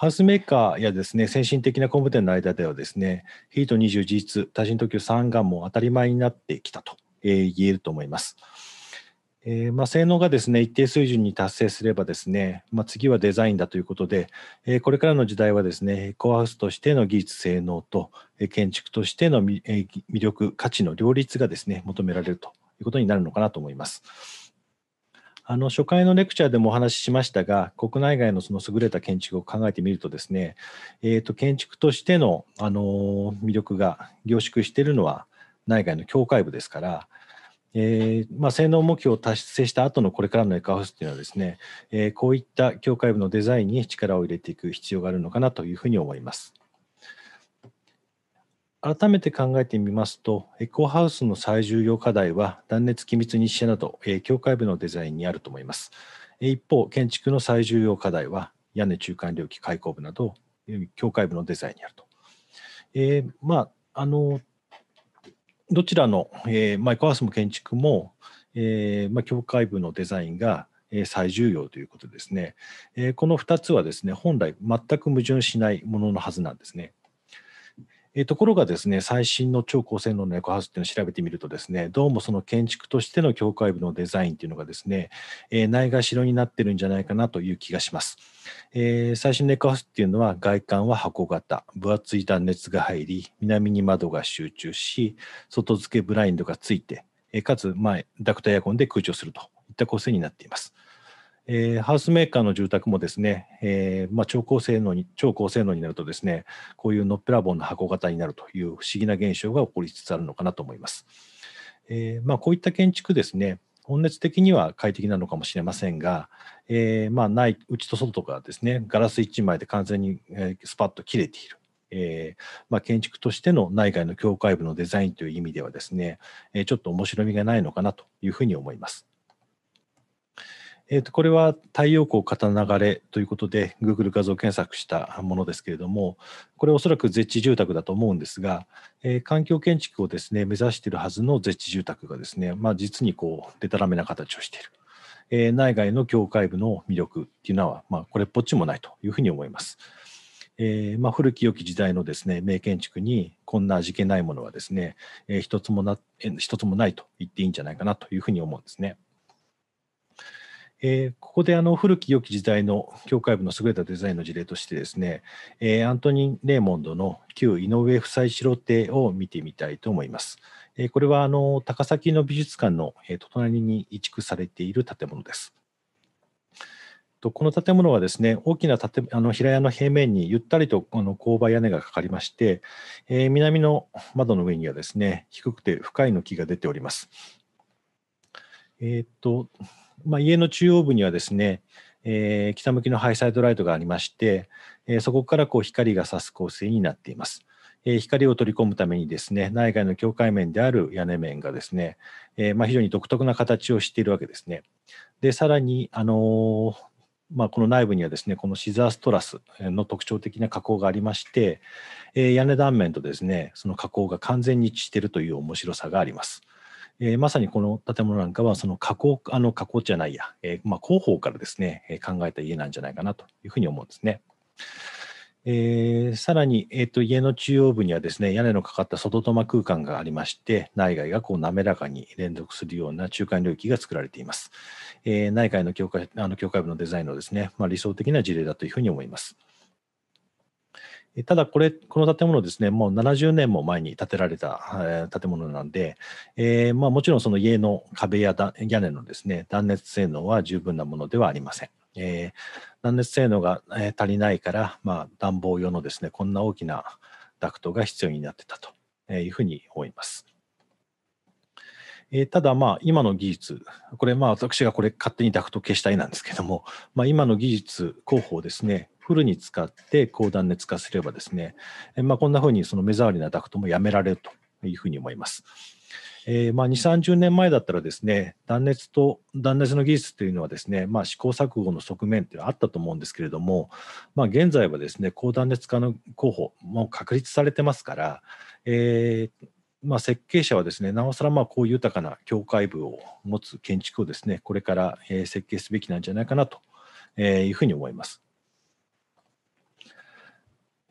ハウスメーカーやですね先進的な工務店の間ではですねヒート20事2多人特急3がもう当たり前になってきたと、えー、言えると思います。えー、まあ、性能がですね一定水準に達成すればですね、まあ、次はデザインだということで、えー、これからの時代はですねコアハウスとしての技術性能と、え建築としての魅力価値の両立がですね求められるということになるのかなと思います。あの初回のレクチャーでもお話ししましたが、国内外のその優れた建築を考えてみるとですね、えー、と建築としてのあの魅力が凝縮しているのは内外の境界部ですから、えー、まあ、性能目標を達成した後のこれからのエカホスというのはですね、えー、こういった境界部のデザインに力を入れていく必要があるのかなというふうに思います。改めて考えてみますと、エコハウスの最重要課題は、断熱機密日射など、え境界部のデザインにあると思います。一方、建築の最重要課題は、屋根中間領域開口部など、境界部のデザインにあると。えー、まあ、あの、どちらの、えー、まあ、エコハウスも建築も、えー、まあ、境界部のデザインが、最重要ということですね。この2つはですね、本来全く矛盾しないもののはずなんですね。えー、ところがですね、最新の超高性能のエコハウスっていうのを調べてみるとですね、どうもその建築としての境界部のデザインっていうのがですね、えー、ないがしろになってるんじゃないかなという気がします。えー、最新のエコハウスっていうのは外観は箱型、分厚い断熱が入り、南に窓が集中し、外付けブラインドがついて、えかつ、前、ダクトエアコンで空調するといった構成になっています。えー、ハウスメーカーの住宅もですね、えーまあ、超高性能に超高性能になるとですねこういうのっぺらぼうの箱型になるという不思議な現象が起こりつつあるのかなと思います。えーまあ、こういった建築ですね本熱的には快適なのかもしれませんが、えーまあ、ない内と外がですねガラス1枚で完全にスパッと切れている。えーまあ、建築としての内外の境界部のデザインという意味ではですね、えー、ちょっと面白みがないのかなというふうに思います。えー、とこれは太陽光型流れということで Google 画像検索したものですけれどもこれおそらく絶地住宅だと思うんですが、えー、環境建築をですね目指しているはずの絶地住宅がですね、まあ、実にこうでたらめな形をしている、えー、内外の境界部の魅力っていうのは、まあ、これっぽっちもないというふうに思います。えーまあ、古き良き時代のですね名建築にこんな味気ないものはですね、えー、一つもな一つもないと言っていいんじゃないかなというふうに思うんですね。えー、ここであの古き良き時代の教会部の優れたデザインの事例としてですね、えー、アントニン・レーモンドの旧井上夫妻城邸を見てみたいと思います。えー、これはあの高崎の美術館の、えー、隣に移築されている建物です。とこの建物はですね大きな建あの平屋の平面にゆったりとあの勾配屋根がかかりまして、えー、南の窓の上にはですね低くて深いの木が出ております。えー、っとまあ、家の中央部にはですね、えー、北向きのハイサイドライトがありまして、えー、そこからこう光が差す構成になっています。えー、光を取り込むためにですね、内外の境界面である屋根面がですね、えまあ、非常に独特な形をしているわけですね。で、さらに、あのまあ、この内部にはですね、このシザーストラスの特徴的な加工がありまして、え屋根断面とですね、その加工が完全に一致しているという面白さがあります。えー、まさにこの建物なんかは、その加工、あの加工じゃないや、えー、まあ、広報からですね、え考えた家なんじゃないかなというふうに思うんですね。えー、さらに、えーと、家の中央部にはですね屋根のかかった外とま空間がありまして内外がこう滑らかに連続するような中間領域が作られています、えー、内外の境界あの境界部のデザインのですね、まあ、理想的な事例だというふうに思いますただこれ、この建物ですね、もう70年も前に建てられた建物なんで、えー、まあ、もちろんその家の壁や屋根のですね断熱性能は十分なものではありません。えー、断熱性能が足りないから、まあ、暖房用のですねこんな大きなダクトが必要になってたというふうに思います。えただまあ今の技術、これまあ私がこれ勝手にダクト消したいなんですけども、まあ、今の技術広報ですね、フルに使って高断熱化すればですね、まあ、こんなふうにその目障りなダクトもやめられるというふうに思います。えー、まあ、2、30年前だったらですね、断熱と断熱の技術というのはですね、まあ、試行錯誤の側面というのはあったと思うんですけれども、まあ、現在はですね、高断熱化の候補も確立されてますから、えー、まあ、設計者はですね、なおさらまあこう豊かな境界部を持つ建築をですね、これから設計すべきなんじゃないかなというふうに思います。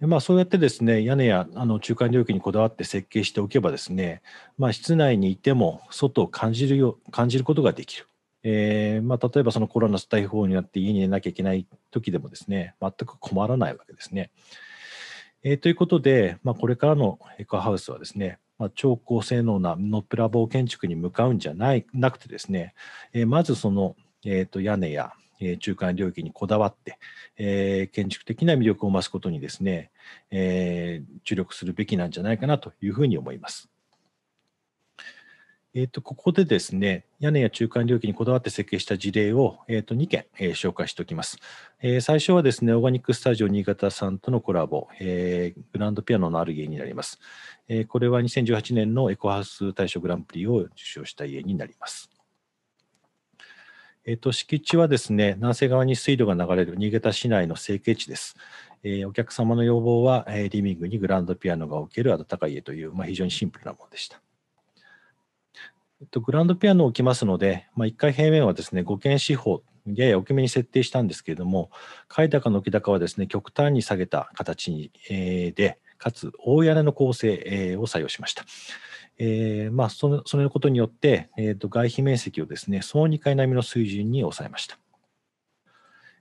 まあ、そうやってですね屋根やあの中間領域にこだわって設計しておけばですね、まあ、室内にいても外を感じるよ感じることができる、えー、まあ、例えばそのコロナ対応になって家にいなきゃいけない時でもですね全く困らないわけですね。えー、ということで、まこれからのエコハウスはですね、ま超高性能なのプラボ建築に向かうんじゃないなくてですね、えー、まずその、えー、と屋根やえ中間領域にこだわって、え建築的な魅力を増すことにですね、え注力するべきなんじゃないかなというふうに思います。えー、とここでですね、屋根や中間領域にこだわって設計した事例を、えー、と2件、え紹介しておきます、え最初はですね、オーガニックスタジオ新潟さんとのコラボ、えグランドピアノのある家になります、えこれは2018年のエコハウス大賞グランプリを受賞した家になります。えーと、敷地はですね南西側に水路が流れる新潟市内の整形地です。えー、お客様の要望は、えー、リビングにグランドピアノが置ける暖かい家という、まあ、非常にシンプルなものでした。えっと、グランドピアノを置きますので、まあ、1階平面はですね5軒四方やや大きめに設定したんですけれども階高の置き高はですね極端に下げた形に、えー、でかつ大屋根の構成、えー、を採用しました。えー、まあそのそのことによって、えー、と外皮面積をですね、そ総2回並みの水準に抑えました。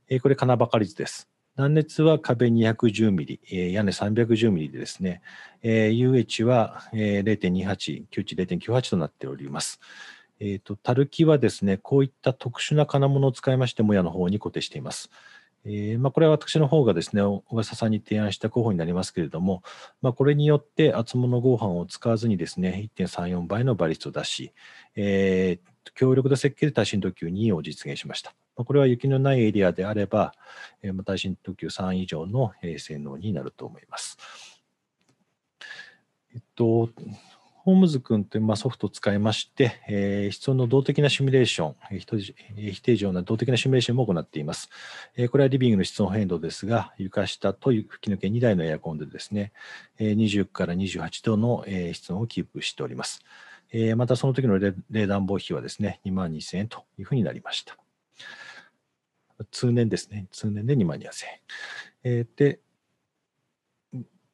えー、これ、金ばかり図です。断熱は壁210ミリ、えー、屋根310ミリでですね、えー、UH は、えー、0.28、旧値0.98となっております。えっ、ー、と、たるきはですね、こういった特殊な金物を使いまして、もやの方に固定しています。えーまあ、これは私の方がですね、小笠さんに提案した候補になりますけれども、まあ、これによって厚物合板を使わずにですね、1.34倍の倍率を出し、えー、強力な設計で耐震特急2を実現しました。まあ、これは雪のないエリアであれば、えー、耐震特急3以上の性能になると思います。えっと、ホームズ君というソフトを使いまして、えー、必要の動的なシミュレーション、え非定常な動的なシミュレーションも行っています。えこれはリビングの室温変動ですが、床下と吹き抜け2台のエアコンでですね、え20から28度の、え室温をキープしております。えまたその時の冷暖房費はですね、2万2000円というふうになりました。通年ですね、通年で2万2000円。えで、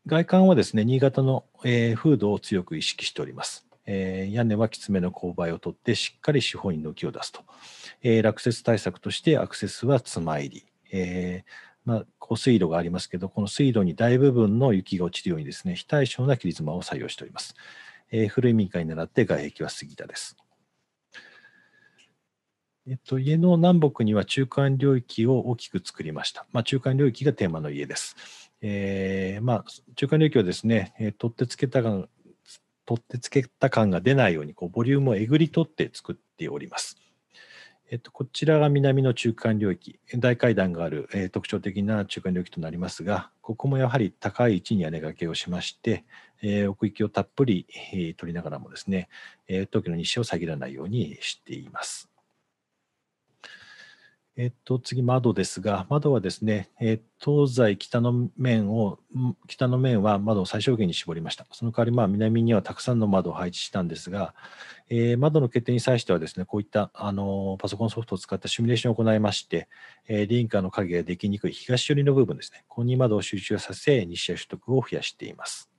外観はですね、新潟の、えー、風土を強く意識しております。えー、屋根はきつめの勾配を取って、しっかり四方に軒を出すと。えー、落雪対策としてアクセスはまいり。えーまあ、こう水路がありますけど、この水路に大部分の雪が落ちるようにですね、非対称な切り妻を採用しております。えー、古い民家に倣って外壁は杉田です。えっと、家の南北には中間領域を大きく作りました。まあ、中間領域がテーマの家です。えー、まあ、中間領域をですね、えー、取ってつけた感、取ってつけた感が出ないように、こう、ボリュームをえぐり取って作っております。えっと、こちらが南の中間領域、大階段がある、えー、特徴的な中間領域となりますが、ここもやはり高い位置に屋根掛けをしまして、えー、奥行きをたっぷり、えー、取りながらもですね、えー、東京の西を遮らないようにしています。えっと、次、窓ですが、窓はですね、え東西北の面を、北の面は窓を最小限に絞りました。その代わり、まあ、南にはたくさんの窓を配置したんですが、えー、窓の決定に際してはですね、こういったあのパソコンソフトを使ったシミュレーションを行いまして、えー、リンカーの影ができにくい東寄りの部分ですね、ここに窓を集中させ、日射取得を増やしています。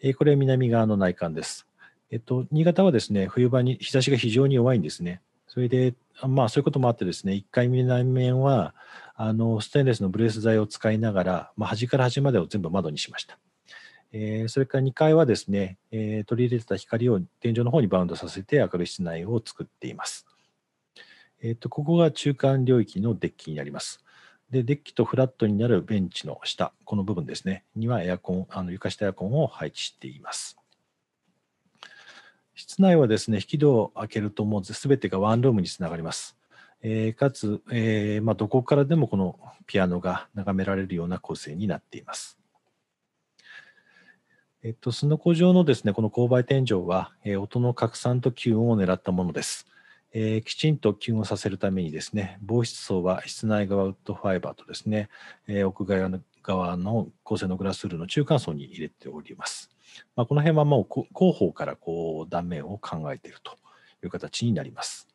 えー、これ南側の内観です。えっと、新潟はですね、冬場に日差しが非常に弱いんですね。それで、まあそういうこともあってですね、1回目内面は、あの、ステンレスのブレース材を使いながら、まあ、端から端までを全部窓にしました。えー、それから2階はですね、えー、取り入れてた光を天井の方にバウンドさせて明るい室内を作っています。えっ、と、ここが中間領域のデッキになります。で、デッキとフラットになるベンチの下、この部分ですね、にはエアコン、あの床下エアコンを配置しています。室内はですね、引き戸を開けるともう全てがワンルームにつながります。えー、かつ、えー、まあ、どこからでもこのピアノが眺められるような構成になっています。えっと、すのこ状のですね、この勾配天井は、えー、音の拡散と吸音を狙ったものです。えー、きちんと吸音させるためにですね、防湿層は室内側ウッドファイバーとですね、えー、屋外側の側の厚生のグラスルーの中間層に入れております。まあ、この辺はもう広報からこう断面を考えているという形になります。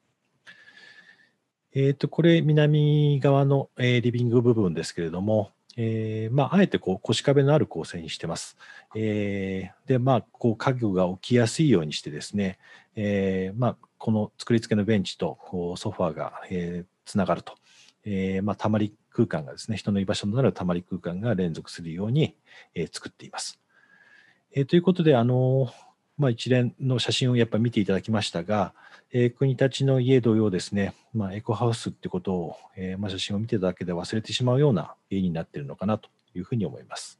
えー、とこれ南側の、えリビング部分ですけれども、えー、まあ、あえてこう腰壁のある構成にしてます。えー、で、まあ、こう家具が置きやすいようにしてですね、えー、まあ、この作り付けのベンチとこうソファーが、えー、つながると、えまあ、たまり空間がですね、人の居場所となるたまり空間が連続するように、え作っています。えということで、あのまあ、一連の写真をやっぱり見ていただきましたが、えー、国立の家同様ですね、まあ、エコハウスってことを、えー、まあ、写真を見てただけで忘れてしまうような家になっているのかなというふうに思います。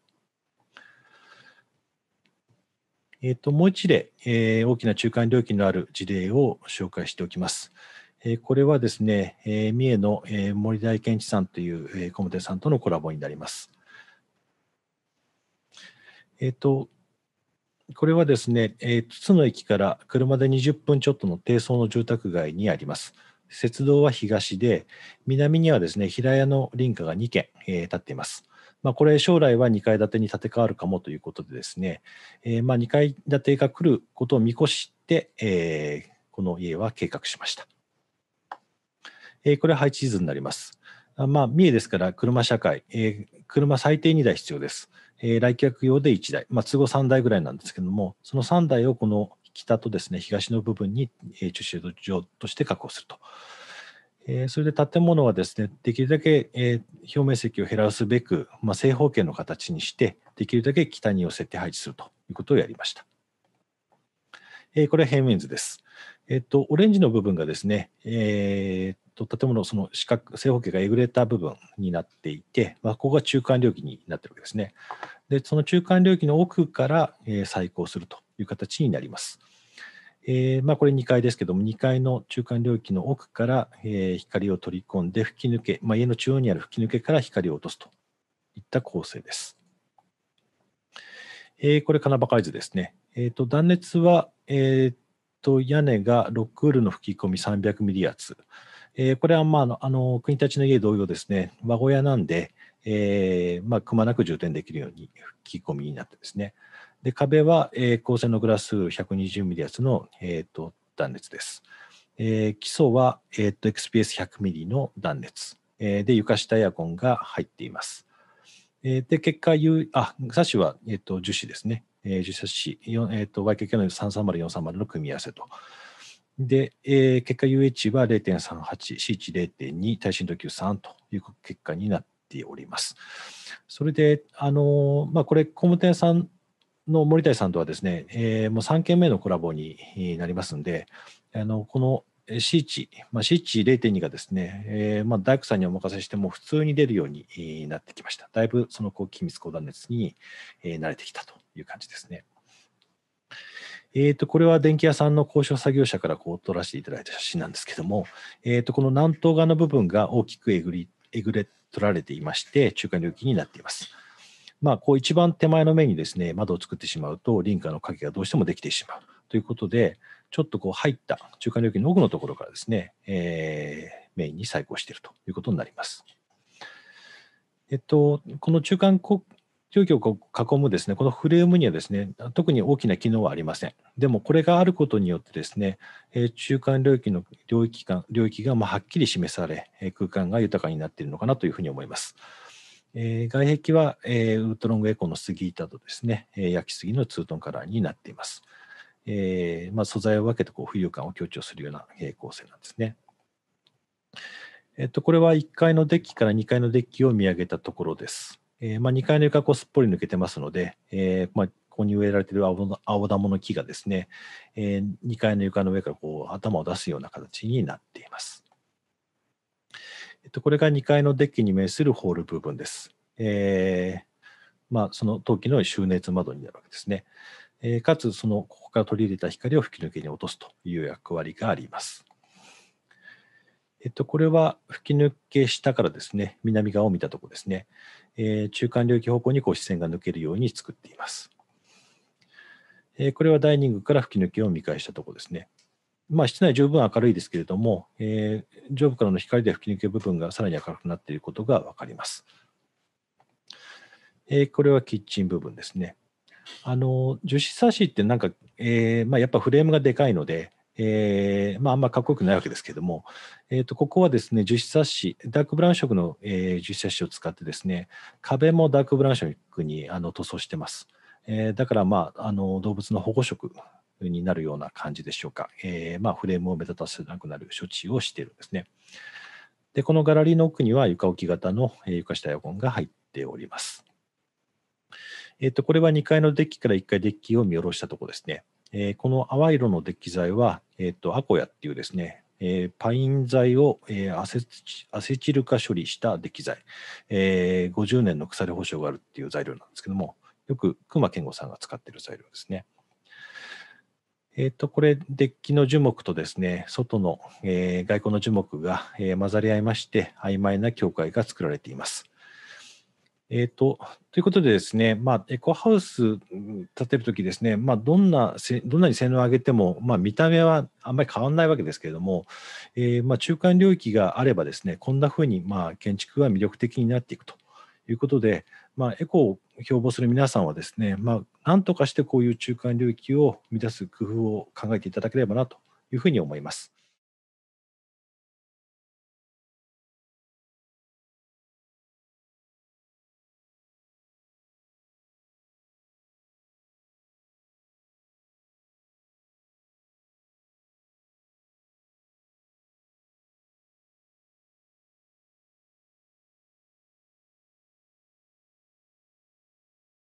えーと、ともう一例、えー、大きな中間領域のある事例を紹介しておきます。えこれはですね、え三重の、え森大健一さんという、え小室さんとのコラボになります。えっ、と、これはですね、え津の駅から車で20分ちょっとの低層の住宅街にあります。雪道は東で、南にはですね、平屋の林家が2軒、えー、っています。まあ、これ、将来は2階建てに建て替わるかもということでですね、えー、まあ2階建てが来ることを見越して、えー、この家は計画しました。えー、これは配置地図になります。まあ、三重ですから、車社会、えー、車最低2台必要です。えー、来客用で1台、まあ、都合3台ぐらいなんですけども、その3台をこの北とですね、東の部分に、えー、駐車場として確保すると。えー、それで建物はですね、できるだけ、えー、表面積を減らすべく、まあ、正方形の形にして、できるだけ北に寄せて配置するということをやりました。えー、これは平面図です。えっと、オレンジの部分がですね、えー、と建物その四角正方形がえぐれた部分になっていて、まあ、ここが中間領域になってるわけですね。で、その中間領域の奥から、えー、再興するという形になります。えーまあ、これ2階ですけども、2階の中間領域の奥から、えー、光を取り込んで吹き抜け、まあ、家の中央にある吹き抜けから光を落とすといった構成です。えー、これ、金か海図ですね。えーと、断熱は、えーと、屋根がロックウールの吹き込み300ミリ圧。えー、これは、まあ、あの国立の家同様ですね、和小屋なんで、えーまあ、くまなく充填できるように吹き込みになってですね、で壁は、えー、光線のグラス 120mm 厚の、えーと、断熱です。えー、基礎は、えーと、XPS100mm の断熱、えー、で床下エアコンが入っています。えー、で結果、U、あサッシは、えーと、樹脂ですね、えー、樹脂サッシ、えー、YKK の330、430の組み合わせと。で、えー、結果 UH は0.38、C 1 0.2、耐震度級3という結果になっております。それで、あのまあ、これ、工務店さんの森谷さんとはですね、えー、もう3件目のコラボになりますんで、あのこの C 1まあ、C 値0.2がですね、えーまあ、大工さんにお任せしても普通に出るようになってきました。だいぶその高気密高断熱に慣れてきたという感じですね。えー、とこれは電気屋さんの交渉作業者からこう撮らせていただいた写真なんですけども、えー、とこの南東側の部分が大きくえぐりえぐれ取られていまして、中間領域になっています。まあ、こう一番手前の面にですね窓を作ってしまうと、輪家の影がどうしてもできてしまうということで、ちょっとこう入った中間領域の奥のところからですね、えー、メインに再興しているということになります。えっと、この中間住居を囲むですね、このフレームにはですね、特に大きな機能はありません。でも、これがあることによってですね、中間領域の領域間領域がまあはっきり示され、空間が豊かになっているのかなというふうに思います。外壁は、ウルトロングエコの杉板とですね、焼き杉のツートンカラーになっています。まあ、素材を分けてこう浮遊感を強調するような、えー、構成なんですね。えっ、と、これは1階のデッキから2階のデッキを見上げたところです。えー、まあ、2階の床をすっぽり抜けてますので、えー、まあ、ここに植えられている青青玉の木がですね、えー、2階の床の上からこう頭を出すような形になっています。えっと、これが2階のデッキに面するホール部分です。えー、まあ、その陶器の収熱窓になるわけですね。えかつ、そのここから取り入れた光を吹き抜けに落とすという役割があります。えっと、これは吹き抜け下からですね、南側を見たところですね、えー、中間領域方向にこう視線が抜けるように作っています。えー、これはダイニングから吹き抜けを見返したところですね。まあ、室内十分明るいですけれども、えー、上部からの光で吹き抜け部分がさらに明るくなっていることが分かります。えー、これはキッチン部分ですね。あの樹脂サッシってなんか、えーまあ、やっぱフレームがでかいので、えー、まあ、あんまかっこよくないわけですけれども、えーと、ここはですね樹脂冊子ダークブラウン色の、えー、樹脂冊子を使ってですね壁もダークブラウン色にあの塗装してます、えー、だから、まあ、あの動物の保護色になるような感じでしょうか、えー、まあ、フレームを目立たせなくなる処置をしているんですねでこのガラリーの奥には床置き型の、え床下エアコンが入っておりますえっ、と、これは2階のデッキから1階デッキを見下ろしたところですね。えー、この淡い色のデッキ材は、えーと、アコヤっていうですね、えー、パイン材を、えー、アセアセチル化処理したデッキ材、えー、50年の腐れ保証があるっていう材料なんですけども、よく熊健吾さんが使っている材料ですね。えっ、ー、と、これ、デッキの樹木とですね、外の、えー、外交の樹木が、えー、混ざり合いまして、曖昧な境界が作られています。えーと、ということでですね、まあ、エコハウス建てるときですね、まあ、どんなどんなに性能を上げても、まあ、見た目はあんまり変わらないわけですけれども、えー、まあ、中間領域があればですね、こんなふうにまあ建築は魅力的になっていくということで、まあ、エコを標榜する皆さんはですね、まあ、なんとかしてこういう中間領域を満たす工夫を考えていただければなというふうに思います。